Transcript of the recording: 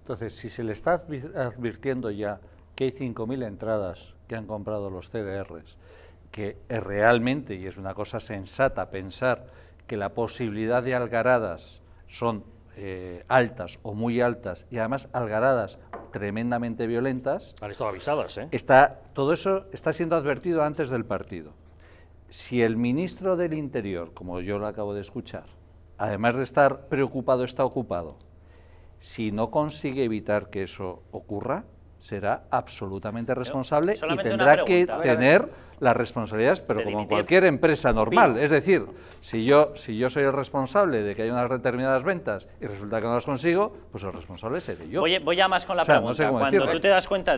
Entonces, si se le está advirtiendo ya que hay 5.000 entradas que han comprado los CDRs, que realmente, y es una cosa sensata pensar que la posibilidad de algaradas son eh, altas o muy altas, y además algaradas tremendamente violentas. Han estado avisadas, ¿eh? Está, todo eso está siendo advertido antes del partido. Si el ministro del Interior, como yo lo acabo de escuchar, además de estar preocupado, está ocupado, si no consigue evitar que eso ocurra, será absolutamente responsable y tendrá que tener las responsabilidades, pero como cualquier empresa normal. Es decir, si yo, si yo soy el responsable de que hay unas determinadas ventas y resulta que no las consigo, pues el responsable seré yo. Voy, a más con la pregunta. Cuando tú te das cuenta...